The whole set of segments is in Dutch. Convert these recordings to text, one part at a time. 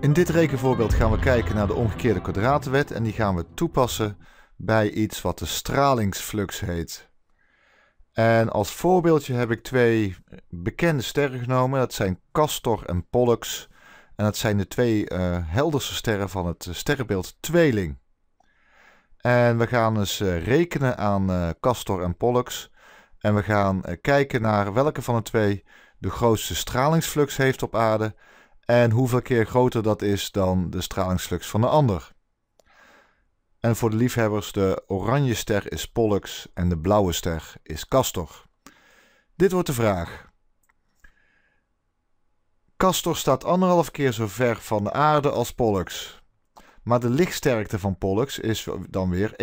In dit rekenvoorbeeld gaan we kijken naar de omgekeerde kwadratenwet en die gaan we toepassen bij iets wat de stralingsflux heet. En als voorbeeldje heb ik twee bekende sterren genomen. Dat zijn Castor en Pollux. En dat zijn de twee uh, helderste sterren van het eh, sterrenbeeld Tweeling. En we gaan eens dus, eh, rekenen aan uh, Castor en Pollux. En we gaan kijken naar welke van de twee de grootste stralingsflux heeft op aarde en hoeveel keer groter dat is dan de stralingsflux van de ander. En voor de liefhebbers, de oranje ster is Pollux en de blauwe ster is Castor. Dit wordt de vraag. Castor staat anderhalf keer zo ver van de aarde als Pollux. Maar de lichtsterkte van Pollux is dan weer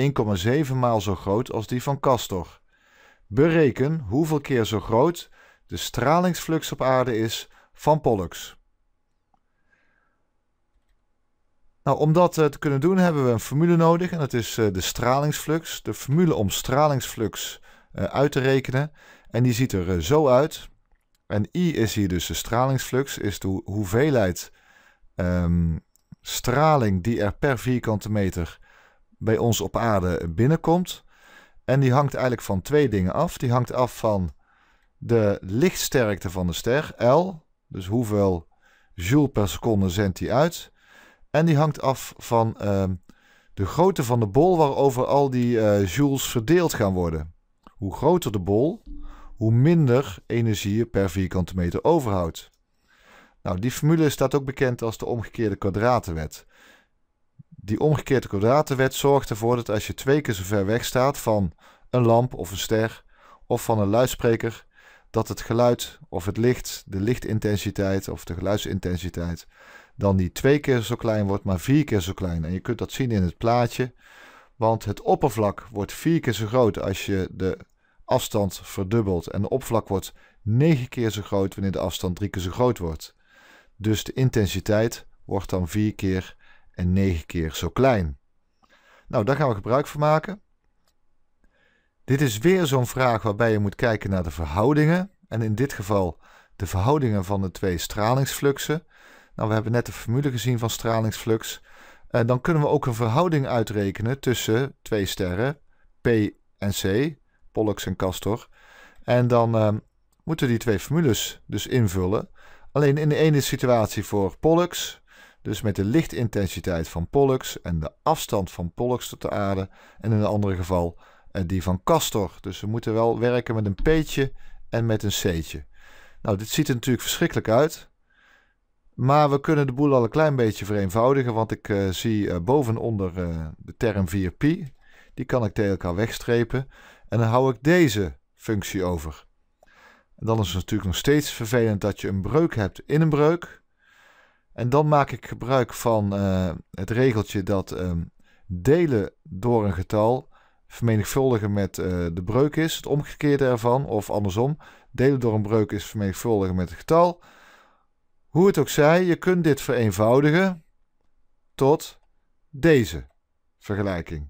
1,7 maal zo groot als die van Castor. Bereken hoeveel keer zo groot de stralingsflux op aarde is van Pollux. Nou, om dat eh, te kunnen doen hebben we een formule nodig en dat is eh, de stralingsflux. De formule om stralingsflux eh, uit te rekenen. En die ziet er zo uit. En I is hier dus de stralingsflux, is de hoeveelheid ehm, straling die er per vierkante meter bij ons op aarde binnenkomt. En die hangt eigenlijk van twee dingen af. Die hangt af van de lichtsterkte van de ster, L. Dus hoeveel joule per seconde zendt die uit. En die hangt af van ehm, de grootte van de bol waarover al die eh, joules verdeeld gaan worden. Hoe groter de bol, hoe minder energie je per vierkante meter overhoudt. Nou, die formule staat ook bekend als de omgekeerde kwadratenwet. Die omgekeerde kwadratenwet zorgt ervoor dat als je twee keer zo ver weg staat van een lamp of een ster of van een luidspreker, dat het geluid of het licht, de lichtintensiteit of de geluidsintensiteit dan die twee keer zo klein wordt, maar vier keer zo klein. En je kunt dat zien in het plaatje, want het oppervlak wordt vier keer zo groot als je de afstand verdubbelt. En de oppervlak wordt negen keer zo groot wanneer de afstand drie keer zo groot wordt. Dus de intensiteit wordt dan vier keer en negen keer zo klein. Nou, daar gaan we gebruik van maken. Dit is weer zo'n vraag waarbij je moet kijken naar de verhoudingen. En in dit geval de verhoudingen van de twee stralingsfluxen. Nou, we hebben net de formule gezien van stralingsflux. Eh, dan kunnen we ook een verhouding uitrekenen tussen twee sterren, P en C, Pollux en Castor. En dan uh, moeten die twee formules dus invullen. Alleen in de ene situatie voor Pollux, dus met de lichtintensiteit van Pollux en de afstand van Pollux tot de aarde. En in de andere geval eh, die van Castor. Dus we moeten wel werken met een P'tje en met een C'tje. Nou, dit ziet er natuurlijk verschrikkelijk uit. Maar we kunnen de boel al een klein beetje vereenvoudigen, want ik eh, zie uh, eh, bovenonder uh, eh, de term 4pi. Die kan ik tegen elkaar wegstrepen. En dan hou ik deze functie over. En dan is het natuurlijk nog steeds vervelend dat je een breuk hebt in een breuk. En dan maak ik gebruik van het regeltje dat ehm, delen door een getal vermenigvuldigen met de breuk is, het omgekeerde ervan, of andersom. Delen door een breuk is vermenigvuldigen met het getal. Hoe het ook zij, je kunt dit vereenvoudigen tot deze vergelijking.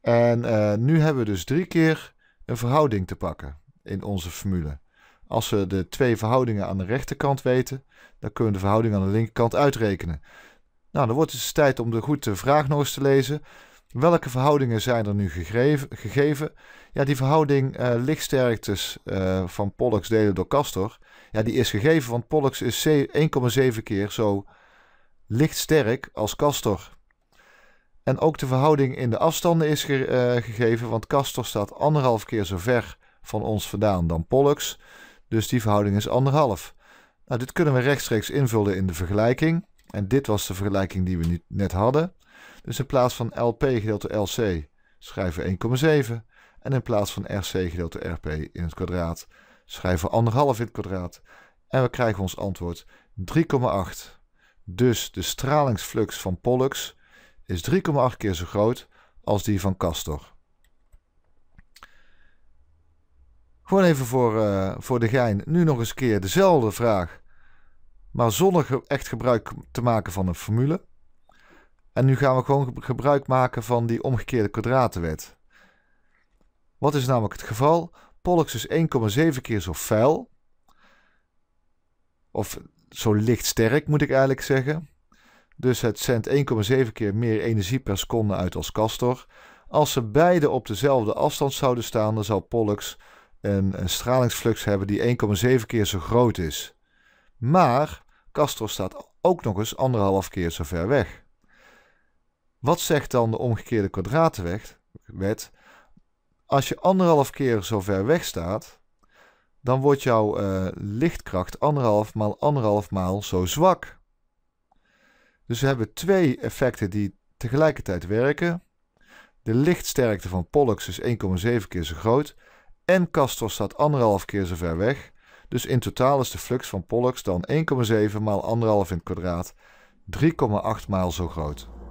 En eh, nu hebben we dus drie keer een verhouding te pakken in onze formule. Als we de twee verhoudingen aan de rechterkant weten, dan kunnen we de verhouding aan de linkerkant uitrekenen. Nou, dan wordt het dus tijd om de goede vraag nog eens te lezen. Welke verhoudingen zijn er nu gegeven? Ja, die verhouding eh, lichtsterktes eh, van Pollux delen door Castor, ja, die is gegeven, want Pollux is 1,7 keer zo lichtsterk als Castor. En ook de verhouding in de afstanden is eh, gegeven, want Castor staat anderhalf keer zo ver van ons vandaan dan Pollux, dus die verhouding is anderhalf. Nou, dit kunnen we rechtstreeks invullen in de vergelijking. En dit was de vergelijking die we nu net hadden. Dus in plaats van LP gedeeld door LC schrijven we 1,7. En in plaats van RC gedeeld door RP in het kwadraat schrijven we 1,5 in het kwadraat. En we krijgen ons antwoord 3,8. Dus de stralingsflux van Pollux is 3,8 keer zo groot als die van Castor. Gewoon even voor, eh, voor de gein. Nu nog eens keer dezelfde vraag. Maar zonder echt gebruik te maken van een formule. En nu gaan we gewoon gebruik maken van die omgekeerde kwadratenwet. Wat is namelijk het geval? Pollux is 1,7 keer zo fel. Of zo lichtsterk moet ik eigenlijk zeggen. Dus het zendt 1,7 keer meer energie per seconde uit als Castor. Als ze beide op dezelfde afstand zouden staan, dan zou Pollux een, een stralingsflux hebben die 1,7 keer zo groot is. Maar Castor staat ook nog eens anderhalf keer zo ver weg. Wat zegt dan de omgekeerde kwadratenwet? Als je anderhalf keer zo ver weg staat, dan wordt jouw eh, lichtkracht anderhalf maal anderhalf maal zo zwak. Dus we hebben twee effecten die tegelijkertijd werken. De lichtsterkte van Pollux is 1,7 keer zo groot en Castor staat anderhalf keer zo ver weg. Dus in totaal is de flux van Pollux dan 1,7 maal anderhalf in het kwadraat, 3,8 maal zo groot.